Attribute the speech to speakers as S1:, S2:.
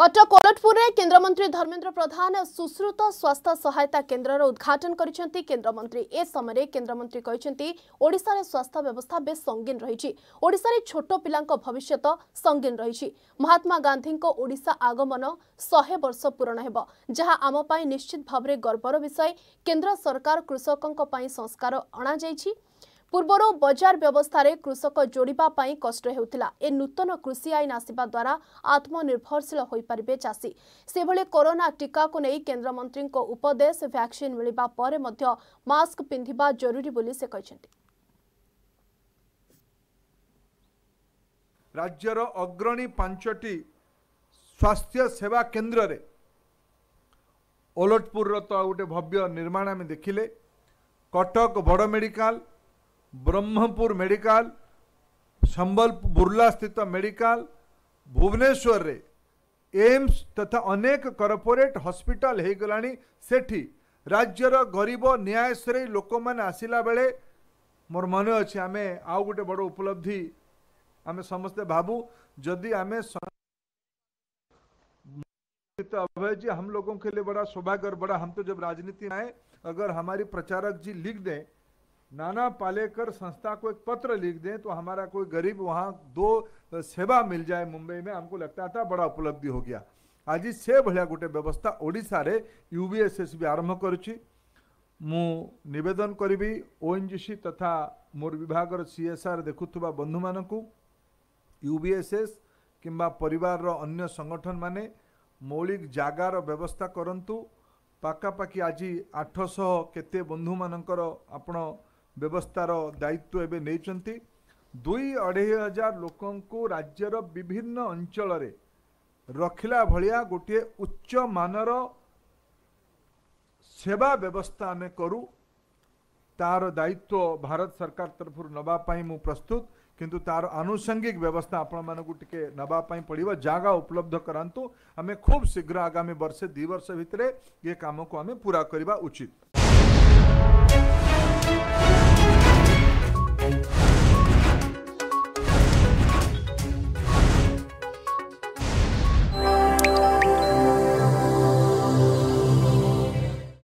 S1: কটক কোলটপুরে কেন্দ্রমন্ত্রী ধর্মেন্দ্র প্রধান সুশ্রুত স্বাস্থ্য সহায়তা কেন্দ্রর উদ্ঘাটন করেছেন কেন্দ্রমন্ত্রী এ সময় কেন্দ্রমন্ত্রী ওড়শার স্বাস্থ্য ব্যবস্থা বেশ সঙ্গীন রয়েছে ওড়শার ছোট পিলা ভবিষ্যৎ সঙ্গীন রয়েছে মহাত্মা গান্ধী ওড়শা আগমন শহে বর্ষ পূরণ হব যা আমপাই নিশ্চিত ভাবে গর্বর বিষয় কেন্দ্র সরকার কৃষক সংস্কার অণাযাই ପୂର୍ବରୁ ବଜାର ବ୍ୟବସ୍ଥାରେ କୃଷକ ଯୋଡ଼ିବା ପାଇଁ କଷ୍ଟ ହେଉଥିଲା ଏ ନୂତନ କୃଷି ଆଇନ ଆସିବା ଦ୍ୱାରା ଆତ୍ମନିର୍ଭରଶୀଳ ହୋଇପାରିବେ ଚାଷୀ ସେଭଳି କରୋନା ଟିକାକୁ ନେଇ କେନ୍ଦ୍ରମନ୍ତ୍ରୀଙ୍କ ଉପଦେଶ ଭ୍ୟାକ୍ସିନ୍ ମିଳିବା ପରେ ମଧ୍ୟ ମାସ୍କ ପିନ୍ଧିବା ଜରୁରୀ ବୋଲି ସେ କହିଛନ୍ତି
S2: ରାଜ୍ୟର ଅଗ୍ରଣୀ ପାଞ୍ଚଟି ସ୍ୱାସ୍ଥ୍ୟ ସେବା କେନ୍ଦ୍ରରେ ଓଲଟପୁରର ତ ଆଉ ଗୋଟେ ଭବ୍ୟ ନିର୍ମାଣ ଆମେ ଦେଖିଲେ କଟକ ବଡ଼ ମେଡ଼ିକାଲ ब्रह्मपुर मेडिकल संबल बुर्ला स्थित मेडिकल भुवनेश्वर रे एम्स तथा अनेक कर्पोरेट हस्पिटाल ହୋଇଗଲାଣି राज्यर गरीब ଗରିବ ନ୍ୟାୟଶ୍ରେୟୀ ଲୋକମାନେ ଆସିଲା ବେଳେ ମୋର मन अच्छे आम ଆଉ ଗୋଟେ ବଡ଼ ଉପଲବ୍ଧି ଆମେ ସମସ୍ତେ ଭାବୁ ଯଦି ଆମେ अभय जी हम लोगों के लिए बड़ा सौभाग्य और बड़ा हम तो जब राजनीति में आए अगर हमारी प्रचारक जी लिख दें नाना पालेकर संस्था को एक पत्र लिख दें तो हमारा कोई गरीब वहाँ दो सेवा मिल जाए मुंबई में हमको लगता था बड़ा उपलब्धि हो गया आज से भाया गोटे व्यवस्था ओडार यूबीएसएसबी आरंभ करुच्ची ମୁଁ ନିବେଦନ କରିବି ଓଏନ୍ଜିସି ତଥା ମୋର ବିଭାଗର ସିଏସ୍ଆର୍ ଦେଖୁଥିବା ବନ୍ଧୁମାନଙ୍କୁ ୟୁ ବି ଏସ୍ ଏସ୍ କିମ୍ବା ପରିବାରର ଅନ୍ୟ ସଂଗଠନମାନେ ମୌଳିକ ଜାଗାର ବ୍ୟବସ୍ଥା କରନ୍ତୁ ପାଖାପାଖି ଆଜି ଆଠଶହ କେତେ ବନ୍ଧୁମାନଙ୍କର ଆପଣ ବ୍ୟବସ୍ଥାର ଦାୟିତ୍ୱ ଏବେ ନେଇଛନ୍ତି ଦୁଇ ଅଢ଼େଇ ହଜାର ଲୋକଙ୍କୁ ରାଜ୍ୟର ବିଭିନ୍ନ ଅଞ୍ଚଳରେ ରଖିଲା ଭଳିଆ ଗୋଟିଏ ଉଚ୍ଚମାନର ସେବା ବ୍ୟବସ୍ଥା ଆମେ କରୁ ତାର ଦାୟିତ୍ୱ ଭାରତ ସରକାର ତରଫରୁ ନେବା ପାଇଁ ମୁଁ ପ୍ରସ୍ତୁତ କିନ୍ତୁ ତାର ଆନୁଷଙ୍ଗିକ ବ୍ୟବସ୍ଥା ଆପଣମାନଙ୍କୁ ଟିକେ ନେବା ପାଇଁ ପଡ଼ିବ ଜାଗା ଉପଲବ୍ଧ କରାନ୍ତୁ ଆମେ ଖୁବ୍ ଶୀଘ୍ର ଆଗାମୀ ବର୍ଷେ ଦୁଇ ବର୍ଷ ଭିତରେ ଏ କାମକୁ ଆମେ ପୁରା କରିବା ଉଚିତ